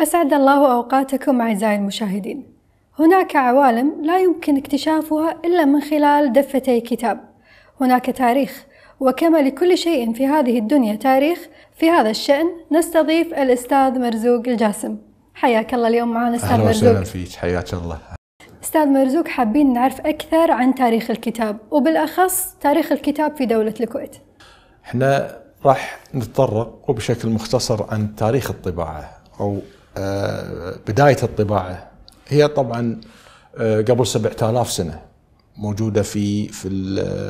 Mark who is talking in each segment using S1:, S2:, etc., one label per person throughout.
S1: أسعد الله أوقاتكم أعزائي المشاهدين. هناك عوالم لا يمكن اكتشافها إلا من خلال دفتي كتاب. هناك تاريخ، وكما لكل شيء في هذه الدنيا تاريخ، في هذا الشأن نستضيف الأستاذ مرزوق الجاسم. حياك الله اليوم معنا أستاذ أهلا مرزوق. أهلا
S2: فيك، حياك الله.
S1: أستاذ مرزوق حابين نعرف أكثر عن تاريخ الكتاب، وبالأخص تاريخ الكتاب في دولة الكويت.
S2: احنا راح نتطرق وبشكل مختصر عن تاريخ الطباعة أو آه، بدايه الطباعه هي طبعا آه، قبل 7000 سنه موجوده في في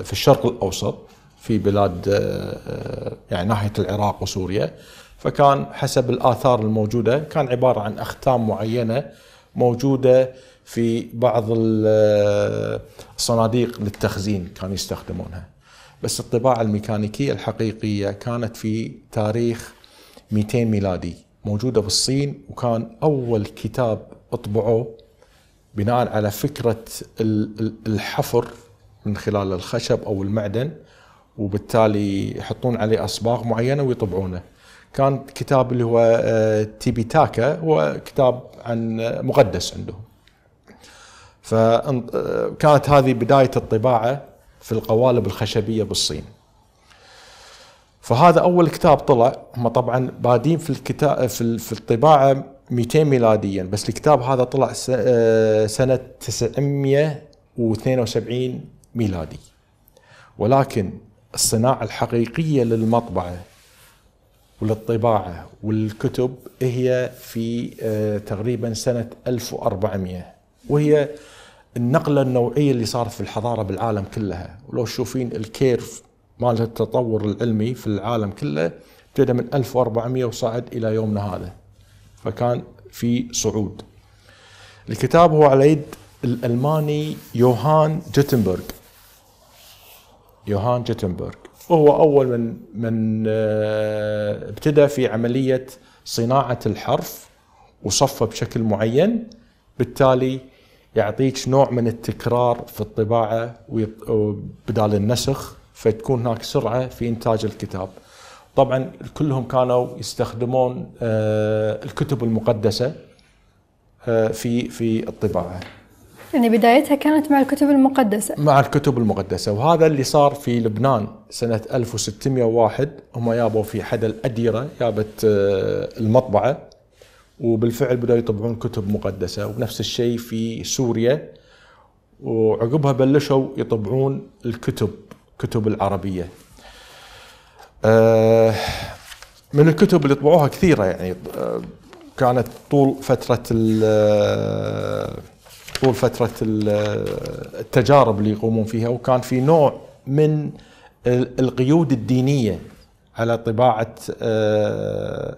S2: في الشرق الاوسط في بلاد آه، يعني ناحيه العراق وسوريا فكان حسب الاثار الموجوده كان عباره عن اختام معينه موجوده في بعض الصناديق للتخزين كانوا يستخدمونها بس الطباعه الميكانيكيه الحقيقيه كانت في تاريخ 200 ميلادي موجوده بالصين وكان اول كتاب اطبعوه بناء على فكره الحفر من خلال الخشب او المعدن وبالتالي يحطون عليه اصباغ معينه ويطبعونه. كان كتاب اللي هو آه، تيبيتاكا هو كتاب عن مقدس عندهم. فكانت آه، هذه بدايه الطباعه في القوالب الخشبيه بالصين. فهذا اول كتاب طلع هم طبعا بادين في الكتاب في, في الطباعه 200 ميلاديا بس الكتاب هذا طلع آه، سنه 972 ميلادي ولكن الصناعه الحقيقيه للمطبعه وللطباعه والكتب هي في آه، تقريبا سنه 1400 وهي النقله النوعيه اللي صارت في الحضاره بالعالم كلها ولو تشوفين الكيرف مال التطور العلمي في العالم كله ابتدى من 1400 وصعد الى يومنا هذا فكان في صعود الكتاب هو على يد الالماني يوهان جوتنبرغ يوهان جوتنبرغ وهو اول من من آه، ابتدى في عمليه صناعه الحرف وصفه بشكل معين بالتالي يعطيك نوع من التكرار في الطباعه بدال النسخ فتكون هناك سرعه في انتاج الكتاب. طبعا كلهم كانوا يستخدمون آه، الكتب المقدسه آه، في في الطباعه.
S1: يعني بدايتها كانت مع الكتب المقدسة مع
S2: الكتب المقدسة وهذا اللي صار في لبنان سنة 1601 هم يابوا في حد الأديرة يابت آه، المطبعة وبالفعل بدأوا يطبعون كتب مقدسة ونفس الشيء في سوريا وعقبها بلشوا يطبعون الكتب كتب العربيه آه، من الكتب اللي طبعوها كثيره يعني آه، كانت طول فتره آه، طول فتره التجارب اللي يقومون فيها وكان في نوع من القيود الدينيه على طباعه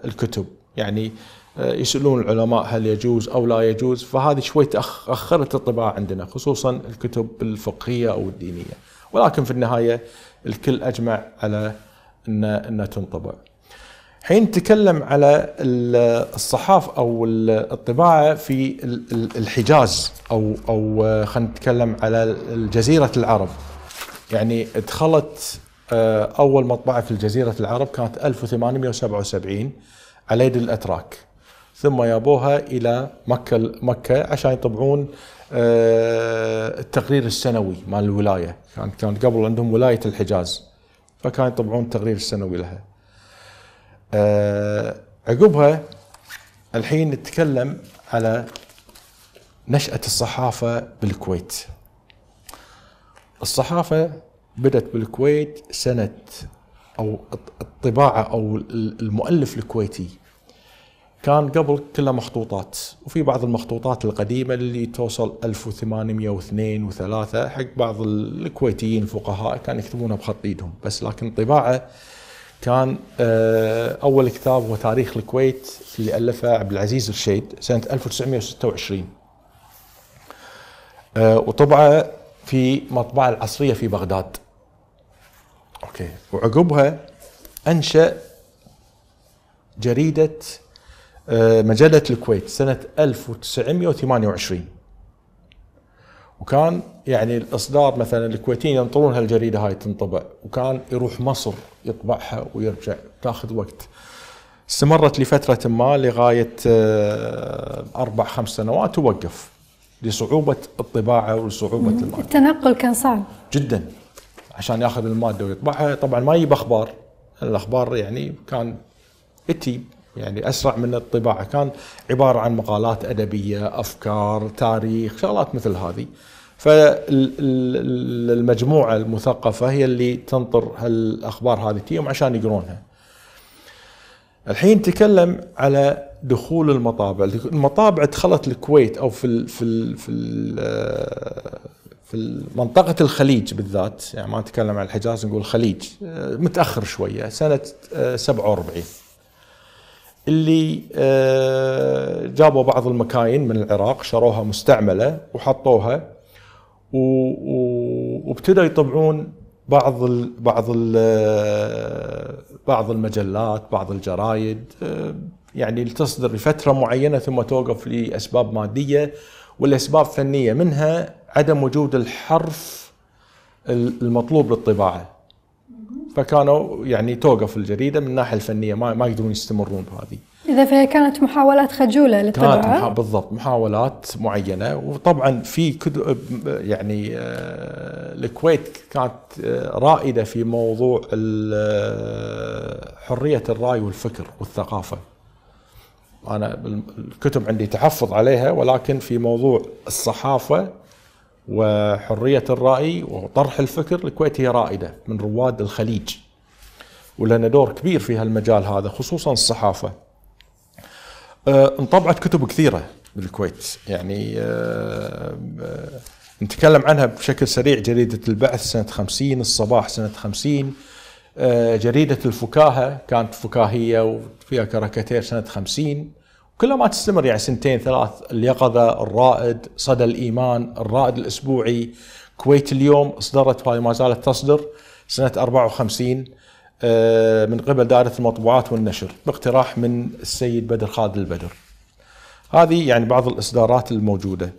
S2: الكتب يعني يسالون العلماء هل يجوز او لا يجوز فهذه شوي تاخرت الطباعه عندنا خصوصا الكتب الفقهيه او الدينيه. ولكن في النهايه الكل اجمع على ان ان تنطبع. حين نتكلم على الصحاف او الطباعه في الحجاز او او خلينا نتكلم على جزيره العرب. يعني دخلت آه، اول مطبعه في جزيره العرب كانت 1877 على يد الاتراك. ثم يابوها الى مكه مكه عشان يطبعون آه، التقرير السنوي مال الولايه كان كان قبل عندهم ولايه الحجاز فكان يطبعون التقرير السنوي لها آه، عقبها الحين نتكلم على نشأة الصحافة بالكويت الصحافة بدأت بالكويت سنة أو الطباعة أو المؤلف الكويتي كان قبل كلها مخطوطات وفي بعض المخطوطات القديمه اللي توصل 1802 و3 حق بعض الكويتيين الفقهاء كانوا يكتبونها بخط ايدهم بس لكن طباعه كان آه، اول كتاب هو تاريخ الكويت اللي الفه عبد العزيز الشيد سنه 1926 آه، وطبعه في مطبعه العصريه في بغداد اوكي وعقبها انشا جريده آه، مجله الكويت سنه 1928 وكان يعني الاصدار مثلا الكويتيين ينطرون هالجريده هاي تنطبع وكان يروح مصر يطبعها ويرجع تاخذ وقت استمرت لفتره ما لغايه آه، اربع خمس سنوات ووقف لصعوبه الطباعه ولصعوبه الماده
S1: التنقل كان صعب
S2: جدا عشان ياخذ الماده ويطبعها طبعا ما يجيب اخبار الاخبار يعني كان اتي يعني اسرع من الطباعه كان عباره عن مقالات ادبيه افكار تاريخ شغلات مثل هذه فالمجموعه المثقفه هي اللي تنطر هالاخبار هذه تيهم عشان يقرونها الحين تكلم على دخول المطابع المطابع دخلت الكويت او في الـ في الـ في الـ في منطقة الخليج بالذات يعني ما نتكلم عن الحجاز نقول الخليج متأخر شوية سنة 47 اللي آه، جابوا بعض المكاين من العراق شروها مستعمله وحطوها وابتدوا يطبعون بعض الـ بعض الـ آه، بعض المجلات بعض الجرايد آه، يعني تصدر لفتره معينه ثم توقف لاسباب ماديه والاسباب فنيه منها عدم وجود الحرف المطلوب للطباعه فكانوا يعني توقف الجريده من الناحيه الفنيه ما ما يقدرون يستمرون بهذه.
S1: اذا فهي كانت محاولات خجوله للطبعه كانت محا...
S2: بالضبط محاولات معينه وطبعا في كد... يعني آه، الكويت كانت آه، رائده في موضوع آه، حريه الراي والفكر والثقافه. انا الكتب عندي تحفظ عليها ولكن في موضوع الصحافه وحرية الرأي وطرح الفكر الكويت هي رائدة من رواد الخليج ولنا دور كبير في هالمجال هذا خصوصا الصحافة أه، انطبعت كتب كثيرة بالكويت يعني أه، أه، نتكلم عنها بشكل سريع جريدة البعث سنة 50 الصباح سنة 50 جريدة الفكاهة كانت فكاهية وفيها كاريكاتير سنة 50 كل ما تستمر يعني سنتين ثلاث اليقظة الرائد صدى الإيمان الرائد الأسبوعي كويت اليوم اصدرت وهي ما زالت تصدر سنة 54 آه، من قبل دائرة المطبوعات والنشر باقتراح من السيد بدر خالد البدر هذه يعني بعض الإصدارات الموجودة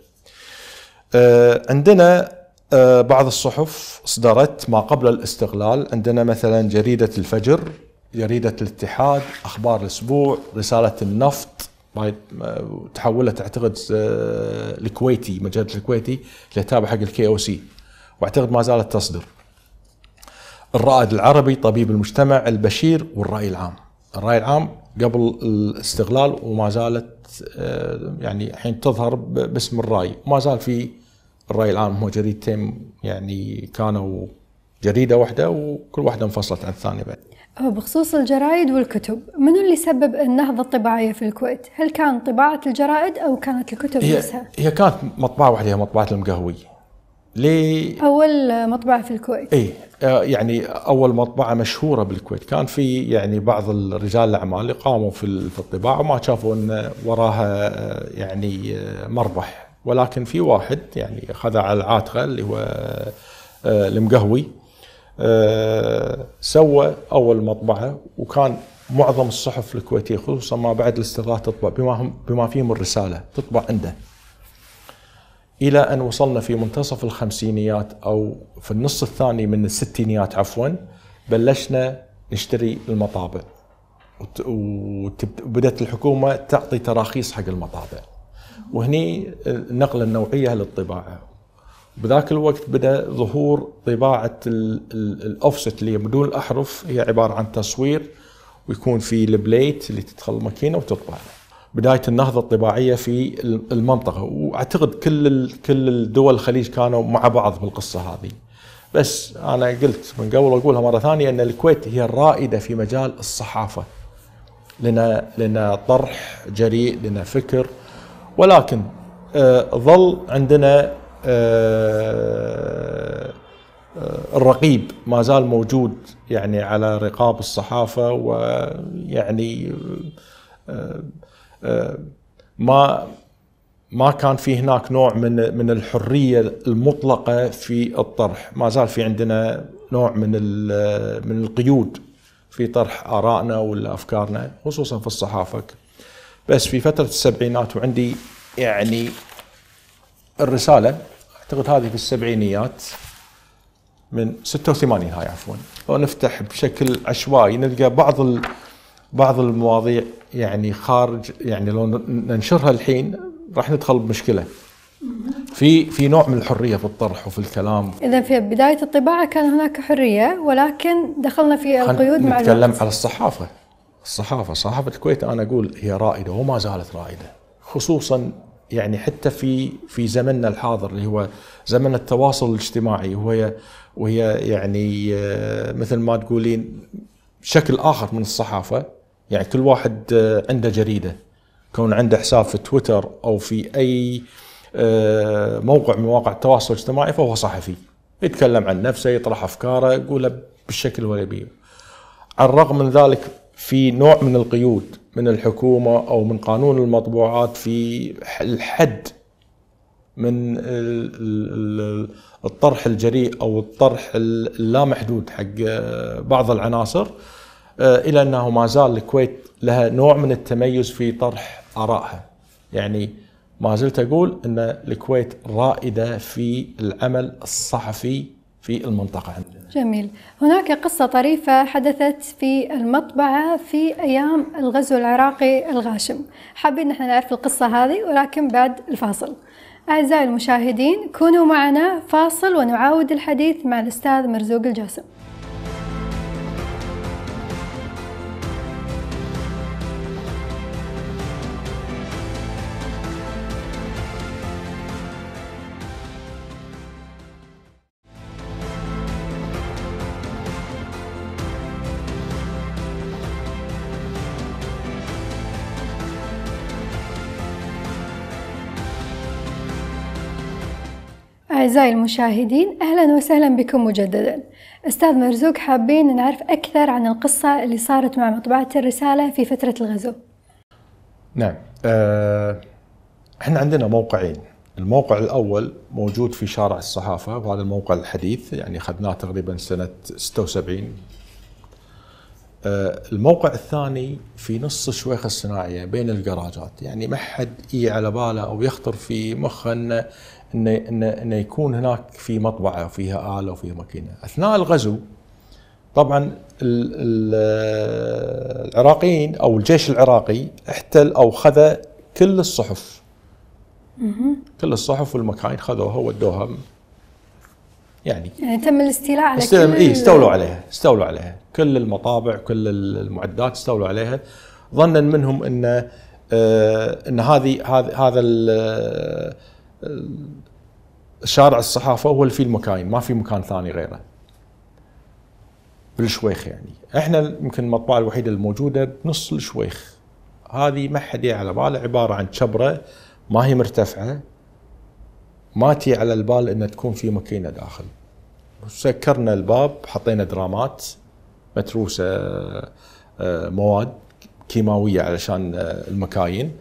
S2: آه، عندنا آه، بعض الصحف اصدرت ما قبل الاستقلال عندنا مثلا جريدة الفجر جريدة الاتحاد أخبار الأسبوع رسالة النفط تحولت اعتقد آه، الكويتي مجله الكويتي اللي تابع حق الكي او سي واعتقد ما زالت تصدر الرائد العربي طبيب المجتمع البشير والراي العام الراي العام قبل الاستغلال وما زالت آه، يعني الحين تظهر باسم الراي وما زال في الراي العام هو جريدتين يعني كانوا جريده واحده وكل واحده انفصلت عن الثانيه بعد.
S1: بخصوص الجرايد والكتب، منو اللي سبب النهضه الطباعيه في الكويت؟ هل كان طباعه الجرائد او كانت الكتب هي نفسها؟
S2: هي كانت مطبعه واحده هي مطبعه المقهوي. ليه؟
S1: اول مطبعه في الكويت.
S2: اي آه، يعني اول مطبعه مشهوره بالكويت، كان في يعني بعض رجال الاعمال اللي قاموا في في الطباعه وما شافوا ان وراها آه، يعني آه، مربح، ولكن في واحد يعني اخذها على عاتقه اللي هو المقهوي آه، سوى اول مطبعه وكان معظم الصحف الكويتيه خصوصا ما بعد الاستقلال تطبع بما هم بما فيهم الرساله تطبع عنده. الى ان وصلنا في منتصف الخمسينيات او في النص الثاني من الستينيات عفوا بلشنا نشتري المطابع وبدات الحكومه تعطي تراخيص حق المطابع. وهني النقله آه، النوعيه للطباعه بذاك الوقت بدا ظهور طباعه الاوفست اللي بدون الاحرف هي عباره عن تصوير ويكون في البليت اللي تدخل الماكينه وتطبع بدايه النهضه الطباعيه في المنطقه واعتقد كل كل الدول الخليج كانوا مع بعض بالقصه هذه بس انا قلت من قبل اقولها مره ثانيه ان الكويت هي الرائده في مجال الصحافه لنا لنا طرح جريء لنا فكر ولكن آه، ظل عندنا آه، آه، الرقيب ما زال موجود يعني على رقاب الصحافه ويعني آه، ما ما كان في هناك نوع من من الحريه المطلقه في الطرح، ما زال في عندنا نوع من من القيود في طرح ارائنا ولا افكارنا خصوصا في الصحافه. بس في فتره السبعينات وعندي يعني الرساله اعتقد هذه في السبعينيات من 86 هاي عفوا ونفتح بشكل عشوائي نلقى بعض ال... بعض المواضيع يعني خارج يعني لو ننشرها الحين راح ندخل بمشكله في في نوع من الحريه في الطرح وفي الكلام
S1: اذا في بدايه الطباعه كان هناك حريه ولكن دخلنا في القيود مع نتكلم
S2: على الصحافه الصحافه صحافه الكويت انا اقول هي رائده وما زالت رائده خصوصا يعني حتى في في زمننا الحاضر اللي هو زمن التواصل الاجتماعي وهي وهي يعني آه، مثل ما تقولين شكل اخر من الصحافه يعني كل واحد آه، عنده جريده كون عنده حساب في تويتر او في اي آه، موقع من مواقع التواصل الاجتماعي فهو صحفي يتكلم عن نفسه يطرح افكاره يقولها بالشكل ولا على الرغم من ذلك في نوع من القيود من الحكومة أو من قانون المطبوعات في الحد من الطرح الجريء أو الطرح اللامحدود حق بعض العناصر آه، إلى أنه ما زال الكويت لها نوع من التميز في طرح آرائها يعني ما زلت أقول أن الكويت رائدة في العمل الصحفي في المنطقة عندنا
S1: جميل هناك قصة طريفة حدثت في المطبعة في أيام الغزو العراقي الغاشم حابين نحن نعرف القصة هذه ولكن بعد الفاصل أعزائي المشاهدين كونوا معنا فاصل ونعاود الحديث مع الأستاذ مرزوق الجاسم أعزائي المشاهدين أهلا وسهلا بكم مجددا أستاذ مرزوق حابين نعرف أكثر عن القصة اللي صارت مع مطبعة الرسالة في فترة الغزو
S2: نعم أه... احنا عندنا موقعين الموقع الأول موجود في شارع الصحافة وهذا الموقع الحديث يعني أخذناه تقريبا سنة 76 آه، الموقع الثاني في نص الشويخة الصناعية بين الجراجات يعني ما حد يجي على باله أو يخطر في مخه أنه ان ان ان يكون هناك في مطبعه وفيها اله وفيها ماكينه اثناء الغزو طبعا العراقيين او الجيش العراقي احتل او خذ كل الصحف كل الصحف والمكاين خذوها ودوها يعني
S1: يعني تم الاستيلاء على استلم كل إيه استولوا عليها
S2: استولوا عليها كل المطابع كل المعدات استولوا عليها ظنا منهم ان آه، ان هذه هذا هذا شارع الصحافه هو اللي فيه المكاين ما في مكان ثاني غيره بالشويخ يعني احنا يمكن المطبعه الوحيده الموجوده بنص الشويخ هذه ما حد على باله عباره عن شبره ما هي مرتفعه ما تي على البال ان تكون في ماكينه داخل سكرنا الباب حطينا درامات متروسه آه، مواد كيماويه علشان آه، المكاين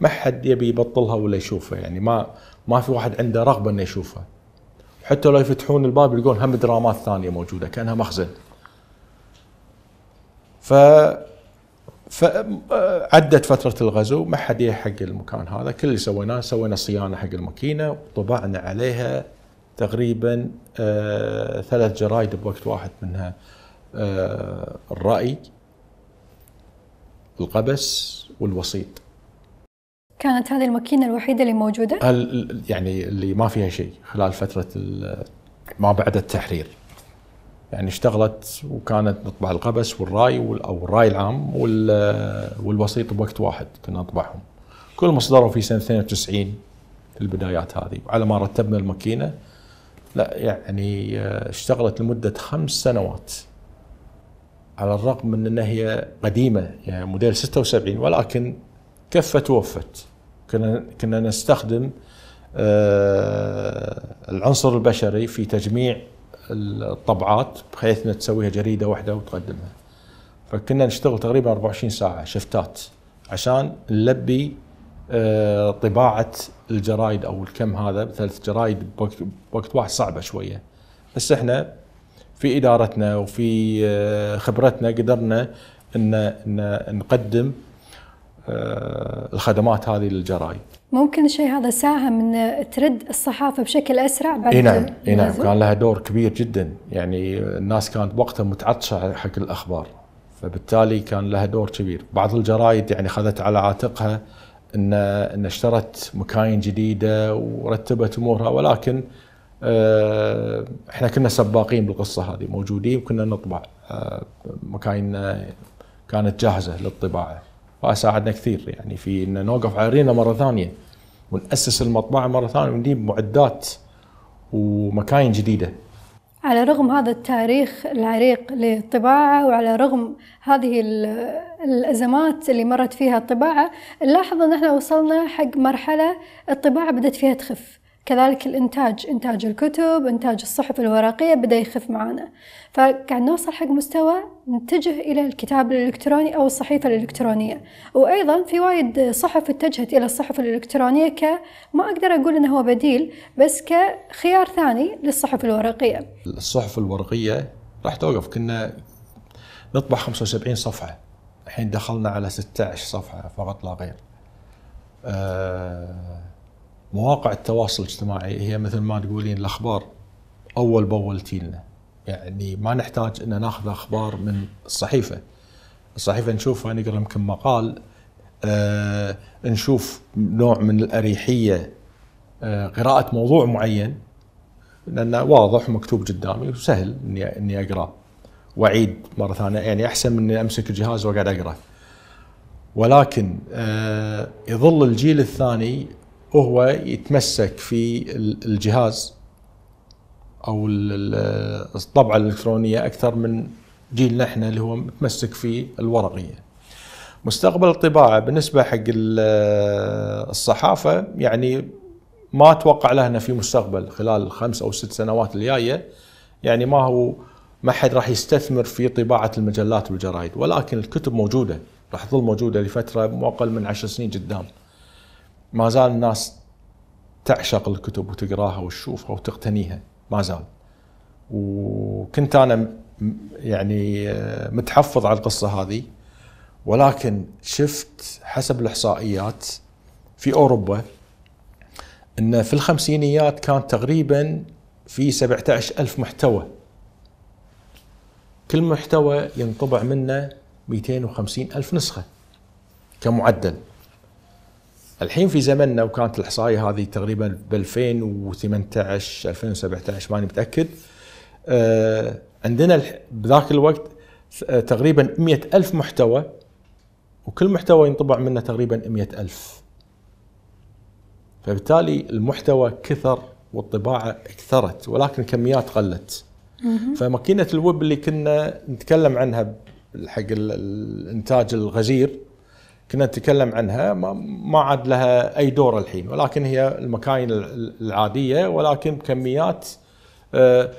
S2: ما حد يبي يبطلها ولا يشوفها يعني ما ما في واحد عنده رغبه انه يشوفها حتى لو يفتحون الباب يلقون هم درامات ثانيه موجوده كانها مخزن ف فعدت فترة الغزو ما حد حق المكان هذا كل اللي سويناه سوينا صيانة حق الماكينة وطبعنا عليها تقريبا آه ثلاث جرايد بوقت واحد منها آه الرأي القبس والوسيط
S1: كانت هذه الماكينه الوحيده اللي موجوده؟
S2: يعني اللي ما فيها شيء خلال فتره ما بعد التحرير يعني اشتغلت وكانت نطبع القبس والراي او الراي العام والوسيط بوقت واحد كنا نطبعهم كل مصدره في سنه 92 في البدايات هذه وعلى ما رتبنا الماكينه لا يعني آه، اشتغلت لمده خمس سنوات على الرغم من انها هي قديمه يعني موديل 76 ولكن كفت ووفت كنا كنا نستخدم آه، العنصر البشري في تجميع الطبعات بحيث انها تسويها جريده واحده وتقدمها فكنا نشتغل تقريبا 24 ساعه شفتات عشان نلبي آه، طباعه الجرايد او الكم هذا ثلاث جرايد بوقت واحد صعبه شويه بس احنا في ادارتنا وفي آه، خبرتنا قدرنا ان نقدم آه، الخدمات هذه للجرايد
S1: ممكن الشيء هذا ساهم ان ترد الصحافه بشكل اسرع بعد اي نعم اي نعم كان
S2: لها دور كبير جدا يعني الناس كانت وقتها متعطشه حق الاخبار فبالتالي كان لها دور كبير بعض الجرايد يعني خذت على عاتقها ان ان اشترت مكاين جديده ورتبت امورها ولكن آه، احنا كنا سباقين بالقصه هذه موجودين وكنا نطبع آه، مكاين كانت جاهزه للطباعه ساعدنا كثير يعني في ان نوقف على رينا مره ثانيه وناسس المطبعه مره ثانيه ونجيب معدات ومكاين جديده.
S1: على رغم هذا التاريخ العريق للطباعه وعلى رغم هذه الازمات اللي مرت فيها الطباعه نلاحظ ان احنا وصلنا حق مرحله الطباعه بدات فيها تخف. كذلك الإنتاج إنتاج الكتب إنتاج الصحف الورقية بدأ يخف معانا فقاعد نوصل حق مستوى نتجه إلى الكتاب الإلكتروني أو الصحيفة الإلكترونية وأيضا في وايد صحف اتجهت إلى الصحف الإلكترونية ما أقدر أقول أنه هو بديل بس كخيار ثاني للصحف الورقية
S2: الصحف الورقية راح توقف كنا نطبع 75 صفحة الحين دخلنا على 16 صفحة فقط لا غير آه مواقع التواصل الاجتماعي هي مثل ما تقولين الاخبار اول باول تيلنا يعني ما نحتاج ان ناخذ اخبار من الصحيفه الصحيفه نشوفها نقرا يمكن مقال آه نشوف نوع من الاريحيه آه قراءه موضوع معين لانه واضح ومكتوب قدامي وسهل اني اني اقراه واعيد مره ثانيه يعني احسن من اني امسك الجهاز واقعد اقرا ولكن آه يظل الجيل الثاني هو يتمسك في الجهاز او الطبعه الالكترونيه اكثر من جيلنا احنا اللي هو متمسك في الورقيه. مستقبل الطباعه بالنسبه حق الصحافه يعني ما اتوقع لهنا في مستقبل خلال الخمس او ست سنوات الجايه يعني ما هو ما حد راح يستثمر في طباعه المجلات والجرايد ولكن الكتب موجوده راح تظل موجوده لفتره مو اقل من عشر سنين قدام. ما زال الناس تعشق الكتب وتقراها وتشوفها وتقتنيها ما زال وكنت انا يعني آه، متحفظ على القصه هذه ولكن شفت حسب الاحصائيات في اوروبا ان في الخمسينيات كان تقريبا في 17000 ألف محتوى كل محتوى ينطبع منه 250 ألف نسخة كمعدل الحين في زمننا وكانت الاحصائيه هذه تقريبا ب 2018 2017 ماني متاكد آه، عندنا بذاك الوقت آه، تقريبا 100 ألف محتوى وكل محتوى ينطبع منه تقريبا 100 ألف فبالتالي المحتوى كثر والطباعة اكثرت ولكن الكميات قلت فماكينة الويب اللي كنا نتكلم عنها حق الانتاج الغزير كنا نتكلم عنها ما عاد لها اي دور الحين ولكن هي المكاين العاديه ولكن بكميات آه،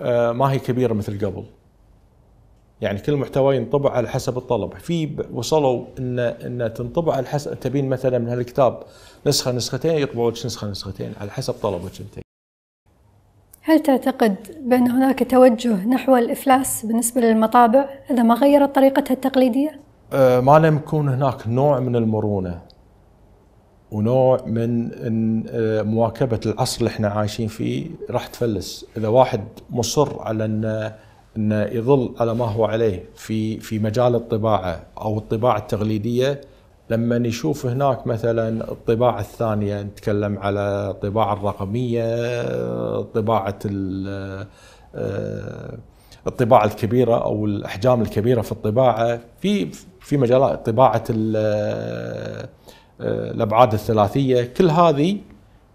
S2: آه، ما هي كبيره مثل قبل. يعني كل محتوى ينطبع على حسب الطلب، في وصلوا ان ان تنطبع على حسب تبين مثلا من هالكتاب نسخه نسختين يطبعوا لك نسخه نسختين على حسب طلبك انت.
S1: هل تعتقد بأن هناك توجه نحو الإفلاس بالنسبة للمطابع إذا ما غيرت طريقتها التقليدية؟
S2: آه، ما لم يكون هناك نوع من المرونه ونوع من آه، مواكبه العصر اللي احنا عايشين فيه راح تفلس اذا واحد مصر على ان انه يظل على ما هو عليه في في مجال الطباعه او الطباعه التقليديه لما نشوف هناك مثلا الطباعه الثانيه نتكلم على الطباعه الرقميه طباعه آه، الطباعه الكبيره او الاحجام الكبيره في الطباعه في في مجالات طباعه آه، آه، الابعاد الثلاثيه كل هذه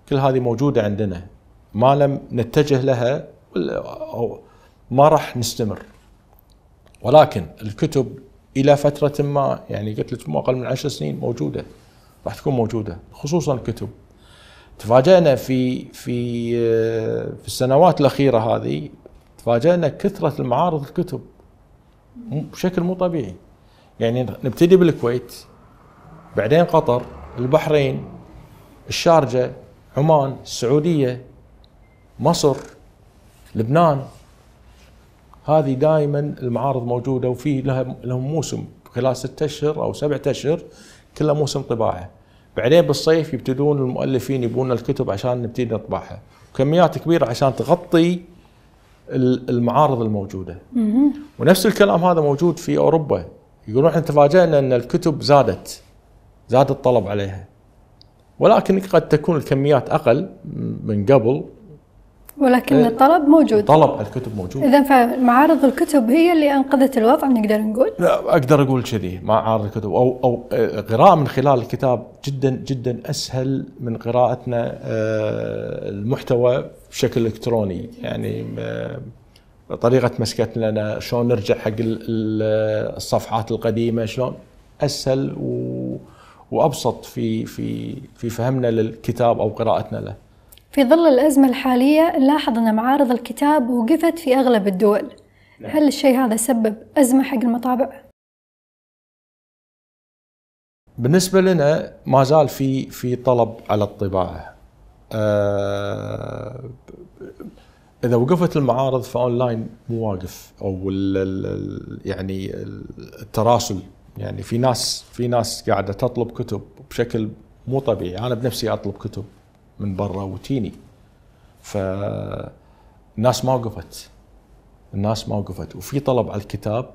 S2: كل هذه موجوده عندنا ما لم نتجه لها ما راح نستمر ولكن الكتب الى فتره ما يعني قلت لك مو اقل من عشر سنين موجوده راح تكون موجوده خصوصا الكتب تفاجأنا في في آه، في السنوات الأخيرة هذه تفاجئنا كثره المعارض الكتب بشكل مو طبيعي يعني نبتدي بالكويت بعدين قطر البحرين الشارجه عمان السعوديه مصر لبنان هذه دائما المعارض موجوده وفي لها لهم موسم خلال ستة اشهر او سبعة اشهر كلها موسم طباعه بعدين بالصيف يبتدون المؤلفين يبون الكتب عشان نبتدي نطبعها كميات كبيره عشان تغطي المعارض الموجوده. ونفس الكلام هذا موجود في اوروبا يقولون احنا تفاجئنا ان الكتب زادت زاد الطلب عليها ولكن قد تكون الكميات اقل من قبل
S1: ولكن إيه. الطلب موجود طلب
S2: الكتب موجود اذا
S1: فمعارض الكتب هي اللي انقذت الوضع نقدر نقول
S2: لا اقدر اقول كذي معارض الكتب او او قراءه إيه، من خلال الكتاب جدا جدا اسهل من قراءتنا آه، المحتوى بشكل الكتروني يعني آه، طريقه مسكتنا لنا شلون نرجع حق الصفحات القديمه شلون اسهل و وابسط في في في فهمنا للكتاب او قراءتنا له.
S1: في ظل الازمه الحاليه نلاحظ ان معارض الكتاب وقفت في اغلب الدول. نعم. هل الشيء هذا سبب ازمه حق المطابع؟
S2: بالنسبه لنا ما زال في في طلب على الطباعه آه، اذا وقفت المعارض فاونلاين مو واقف او الـ الـ يعني التراسل يعني في ناس في ناس قاعده تطلب كتب بشكل مو طبيعي انا بنفسي اطلب كتب من برا وتيني ف الناس ما وقفت الناس ما وقفت وفي طلب على الكتاب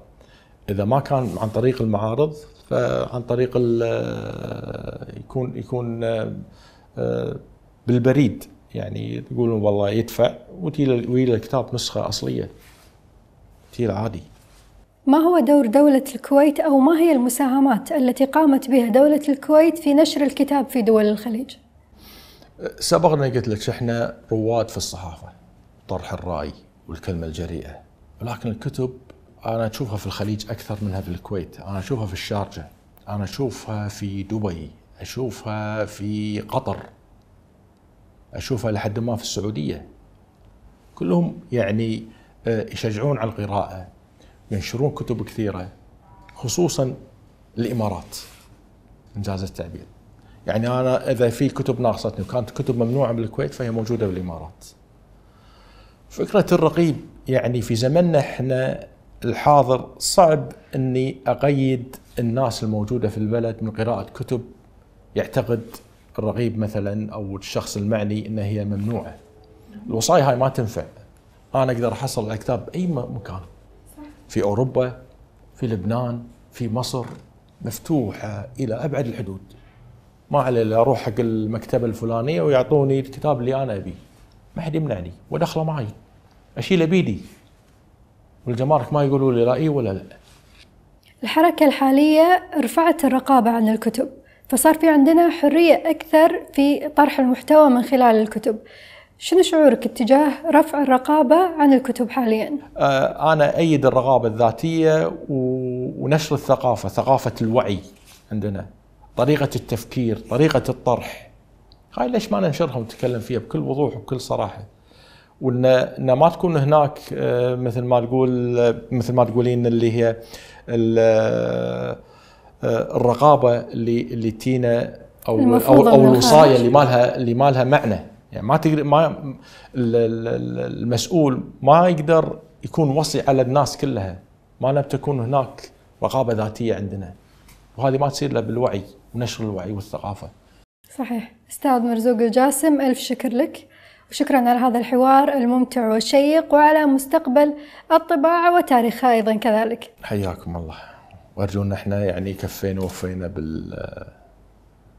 S2: اذا ما كان عن طريق المعارض فعن طريق آه، يكون يكون آه، بالبريد يعني تقولون والله يدفع وتجي الكتاب نسخه اصليه تجي عادي
S1: ما هو دور دولة الكويت أو ما هي المساهمات التي قامت بها دولة الكويت في نشر الكتاب في دول الخليج؟
S2: سبقنا قلت لك احنا رواد في الصحافة طرح الرأي والكلمة الجريئة ولكن الكتب أنا أشوفها في الخليج أكثر منها في الكويت أنا أشوفها في الشارجة أنا أشوفها في دبي أشوفها في قطر اشوفها لحد ما في السعوديه كلهم يعني آه، يشجعون على القراءه ينشرون كتب كثيره خصوصا الامارات انجاز التعبير يعني انا اذا في كتب ناقصتني وكانت كتب ممنوعه بالكويت فهي موجوده بالامارات فكره الرقيب يعني في زمننا احنا الحاضر صعب اني اقيد الناس الموجوده في البلد من قراءه كتب يعتقد الرغيب مثلا او الشخص المعني ان هي ممنوعه الوصايا هاي ما تنفع انا اقدر احصل على كتاب باي مكان في اوروبا في لبنان في مصر مفتوحه الى ابعد الحدود ما علي الا اروح حق المكتبه الفلانيه ويعطوني الكتاب اللي انا ابيه ما حد يمنعني وادخله معي اشيله بيدي والجمارك ما يقولوا لي لا اي ولا لا
S1: الحركه الحاليه رفعت الرقابه عن الكتب فصار في عندنا حرية أكثر في طرح المحتوى من خلال الكتب شنو شعورك اتجاه رفع الرقابة عن الكتب حاليا؟
S2: آه، أنا أيد الرقابة الذاتية ونشر الثقافة ثقافة الوعي عندنا طريقة التفكير طريقة الطرح هاي ليش ما ننشرها ونتكلم فيها بكل وضوح وبكل صراحة وان ما تكون هناك آه، مثل ما تقول مثل ما تقولين اللي هي آه، الرقابه اللي اللي تينا او او, أو الوصايه اللي مالها اللي مالها معنى يعني ما تقدر ما المسؤول ما يقدر يكون وصي على الناس كلها ما لم تكون هناك رقابه ذاتيه عندنا وهذه ما تصير الا بالوعي ونشر الوعي والثقافه
S1: صحيح استاذ مرزوق الجاسم الف شكر لك وشكرا على هذا الحوار الممتع والشيق وعلى مستقبل الطباعه وتاريخها ايضا كذلك
S2: حياكم الله وارجو ان احنا يعني كفينا ووفينا بال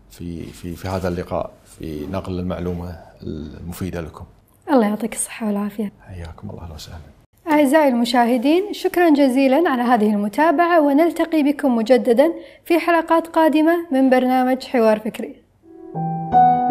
S2: في في في هذا اللقاء في نقل المعلومه المفيده لكم.
S1: الله يعطيك الصحه والعافيه.
S2: حياكم الله اهلا وسهلا.
S1: اعزائي المشاهدين شكرا جزيلا على هذه المتابعه ونلتقي بكم مجددا في حلقات قادمه من برنامج حوار فكري. thank you